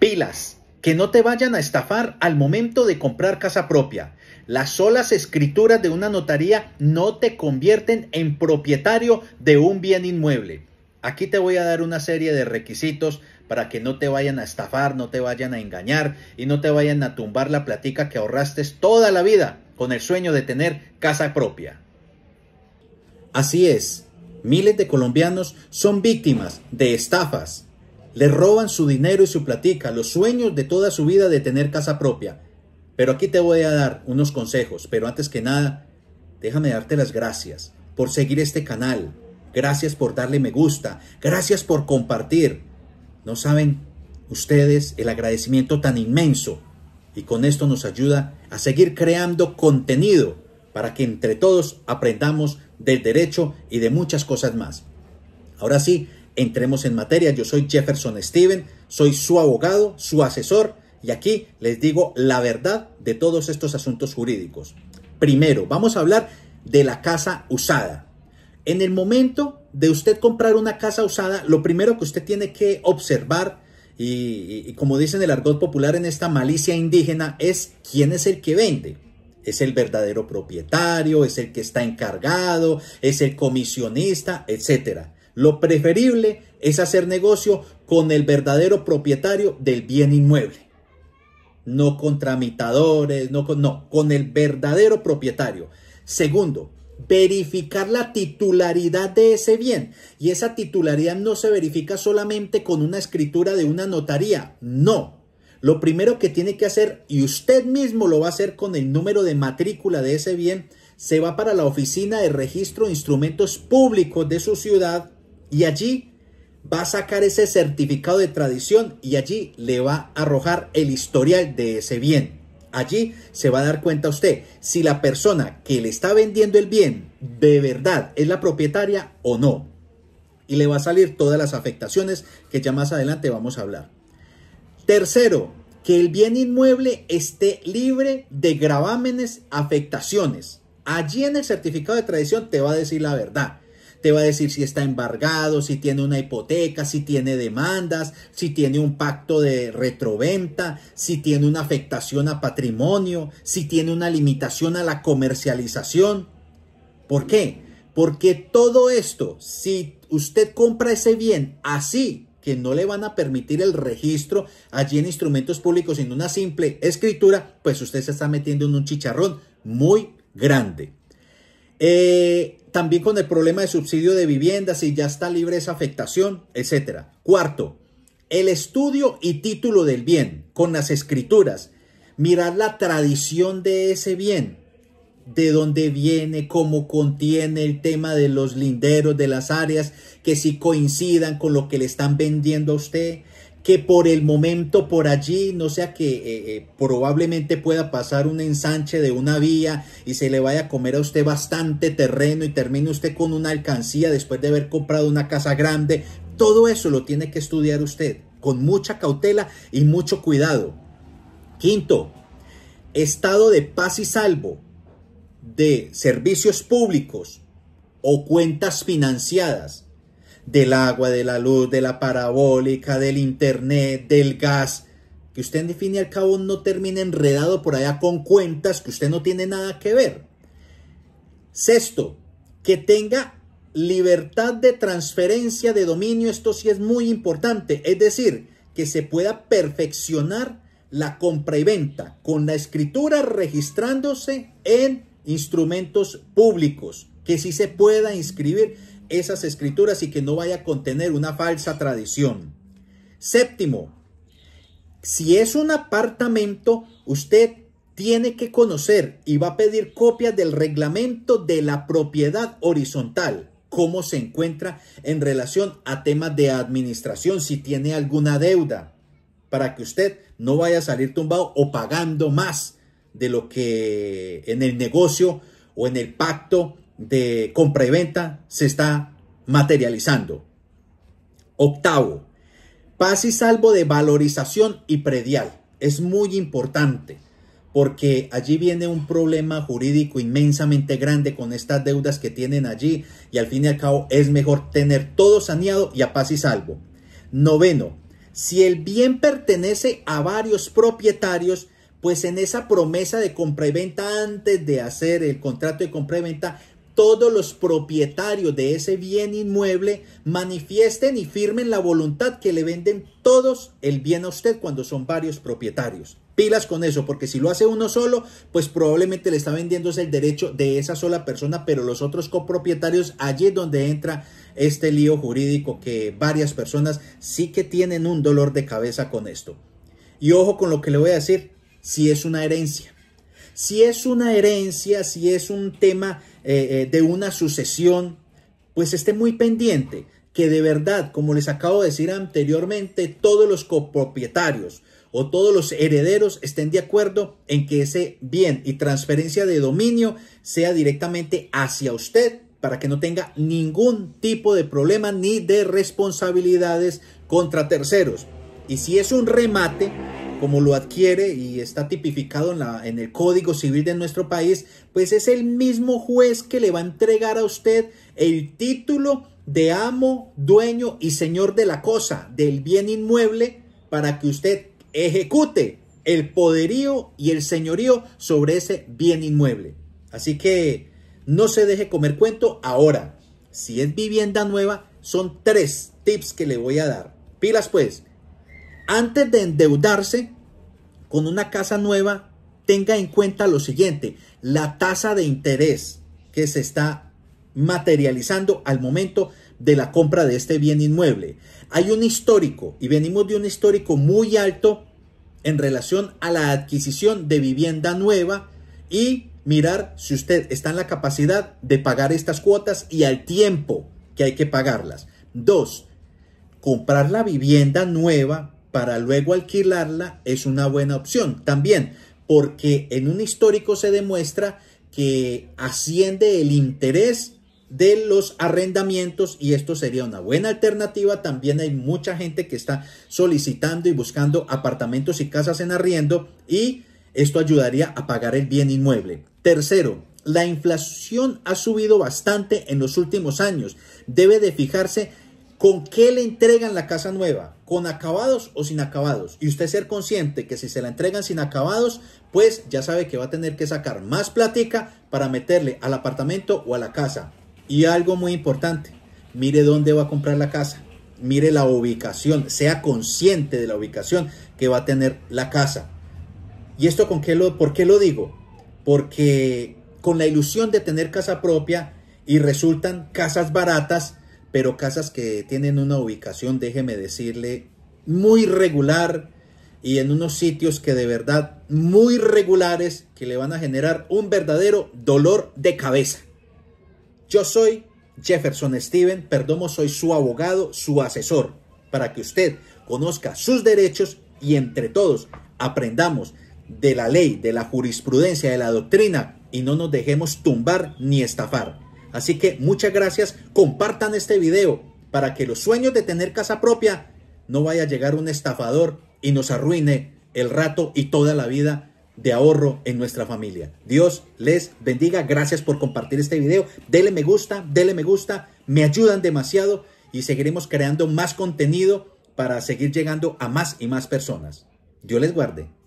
Pilas, que no te vayan a estafar al momento de comprar casa propia. Las solas escrituras de una notaría no te convierten en propietario de un bien inmueble. Aquí te voy a dar una serie de requisitos para que no te vayan a estafar, no te vayan a engañar y no te vayan a tumbar la platica que ahorraste toda la vida con el sueño de tener casa propia. Así es, miles de colombianos son víctimas de estafas le roban su dinero y su platica, los sueños de toda su vida de tener casa propia. Pero aquí te voy a dar unos consejos, pero antes que nada, déjame darte las gracias por seguir este canal. Gracias por darle me gusta. Gracias por compartir. No saben ustedes el agradecimiento tan inmenso. Y con esto nos ayuda a seguir creando contenido para que entre todos aprendamos del derecho y de muchas cosas más. Ahora sí, entremos en materia. Yo soy Jefferson Steven, soy su abogado, su asesor y aquí les digo la verdad de todos estos asuntos jurídicos. Primero, vamos a hablar de la casa usada. En el momento de usted comprar una casa usada, lo primero que usted tiene que observar y, como dicen el argot popular en esta malicia indígena es quién es el que vende. Es el verdadero propietario, es el que está encargado, es el comisionista, etcétera. Lo preferible es hacer negocio con el verdadero propietario del bien inmueble. No con tramitadores, no con, el verdadero propietario. Segundo, verificar la titularidad de ese bien. Y esa titularidad no se verifica solamente con una escritura de una notaría, no. Lo primero que tiene que hacer, y usted mismo lo va a hacer con el número de matrícula de ese bien, se va para la oficina de registro de instrumentos públicos de su ciudad y allí va a sacar ese certificado de tradición y allí le va a arrojar el historial de ese bien. Allí se va a dar cuenta usted si la persona que le está vendiendo el bien de verdad es la propietaria o no. Y le va a salir todas las afectaciones que ya más adelante vamos a hablar. Tercero, que el bien inmueble esté libre de gravámenes, afectaciones. Allí en el certificado de tradición te va a decir la verdad te va a decir si está embargado, si tiene una hipoteca, si tiene demandas, si tiene un pacto de retroventa, si tiene una afectación a patrimonio, si tiene una limitación a la comercialización. ¿Por qué? Porque todo esto, si usted compra ese bien así, que no le van a permitir el registro allí en instrumentos públicos en una simple escritura, pues usted se está metiendo en un chicharrón muy grande. Eh, también con el problema de subsidio de vivienda, si ya está libre esa afectación, etc. Cuarto, el estudio y título del bien, con las escrituras. Mirar la tradición de ese bien, de dónde viene, cómo contiene el tema de los linderos, de las áreas, que si coincidan con lo que le están vendiendo a usted, que por el momento por allí, no sea que eh, eh, probablemente pueda pasar un ensanche de una vía y se le vaya a comer a usted bastante terreno y termine usted con una alcancía después de haber comprado una casa grande. Todo eso lo tiene que estudiar usted con mucha cautela y mucho cuidado. Quinto, estado de paz y salvo de servicios públicos o cuentas financiadas del agua, de la luz, de la parabólica, del internet, del gas, que usted en fin y al cabo no termine enredado por allá con cuentas que usted no tiene nada que ver. Sexto, que tenga libertad de transferencia de dominio, esto sí es muy importante, es decir, que se pueda perfeccionar la compra y venta con la escritura registrándose en instrumentos públicos que sí se pueda inscribir esas escrituras y que no vaya a contener una falsa tradición. Séptimo, si es un apartamento, usted tiene que conocer y va a pedir copias del reglamento de la propiedad horizontal, cómo se encuentra en relación a temas de administración, si tiene alguna deuda, para que usted no vaya a salir tumbado o pagando más de lo que en el negocio o en el pacto de compra y venta se está materializando. Octavo, paz y salvo de valorización y predial. Es muy importante porque allí viene un problema jurídico inmensamente grande con estas deudas que tienen allí y al fin y al cabo es mejor tener todo saneado y a paz y salvo. Noveno, si el bien pertenece a varios propietarios, pues en esa promesa de compra y venta antes de hacer el contrato de compra y venta todos los propietarios de ese bien inmueble manifiesten y firmen la voluntad que le venden todos el bien a usted cuando son varios propietarios. Pilas con eso, porque si lo hace uno solo, pues probablemente le está vendiendo el derecho de esa sola persona, pero los otros copropietarios, allí es donde entra este lío jurídico que varias personas sí que tienen un dolor de cabeza con esto. Y ojo con lo que le voy a decir, si es una herencia. Si es una herencia, si es un tema eh, eh, de una sucesión, pues esté muy pendiente que de verdad, como les acabo de decir anteriormente, todos los copropietarios o todos los herederos estén de acuerdo en que ese bien y transferencia de dominio sea directamente hacia usted para que no tenga ningún tipo de problema ni de responsabilidades contra terceros. Y si es un remate, como lo adquiere y está tipificado en, la, en el Código Civil de nuestro país, pues es el mismo juez que le va a entregar a usted el título de amo, dueño y señor de la cosa, del bien inmueble, para que usted ejecute el poderío y el señorío sobre ese bien inmueble. Así que no se deje comer cuento ahora. Si es vivienda nueva, son tres tips que le voy a dar. Pilas pues antes de endeudarse con una casa nueva, tenga en cuenta lo siguiente, la tasa de interés que se está materializando al momento de la compra de este bien inmueble. Hay un histórico y venimos de un histórico muy alto en relación a la adquisición de vivienda nueva y mirar si usted está en la capacidad de pagar estas cuotas y al tiempo que hay que pagarlas. Dos, comprar la vivienda nueva para luego alquilarla es una buena opción. También porque en un histórico se demuestra que asciende el interés de los arrendamientos y esto sería una buena alternativa. También hay mucha gente que está solicitando y buscando apartamentos y casas en arriendo y esto ayudaría a pagar el bien inmueble. Tercero, la inflación ha subido bastante en los últimos años. Debe de fijarse ¿Con qué le entregan la casa nueva? ¿Con acabados o sin acabados? Y usted ser consciente que si se la entregan sin acabados, pues ya sabe que va a tener que sacar más platica para meterle al apartamento o a la casa. Y algo muy importante, mire dónde va a comprar la casa, mire la ubicación, sea consciente de la ubicación que va a tener la casa. ¿Y esto con qué lo, por qué lo digo? Porque con la ilusión de tener casa propia y resultan casas baratas, pero casas que tienen una ubicación, déjeme decirle, muy regular y en unos sitios que de verdad muy regulares que le van a generar un verdadero dolor de cabeza. Yo soy Jefferson Steven Perdomo, soy su abogado, su asesor, para que usted conozca sus derechos y entre todos aprendamos de la ley, de la jurisprudencia, de la doctrina y no nos dejemos tumbar ni estafar. Así que muchas gracias, compartan este video para que los sueños de tener casa propia no vaya a llegar un estafador y nos arruine el rato y toda la vida de ahorro en nuestra familia. Dios les bendiga. Gracias por compartir este video. Dele me gusta, dele me gusta. Me ayudan demasiado y seguiremos creando más contenido para seguir llegando a más y más personas. Dios les guarde.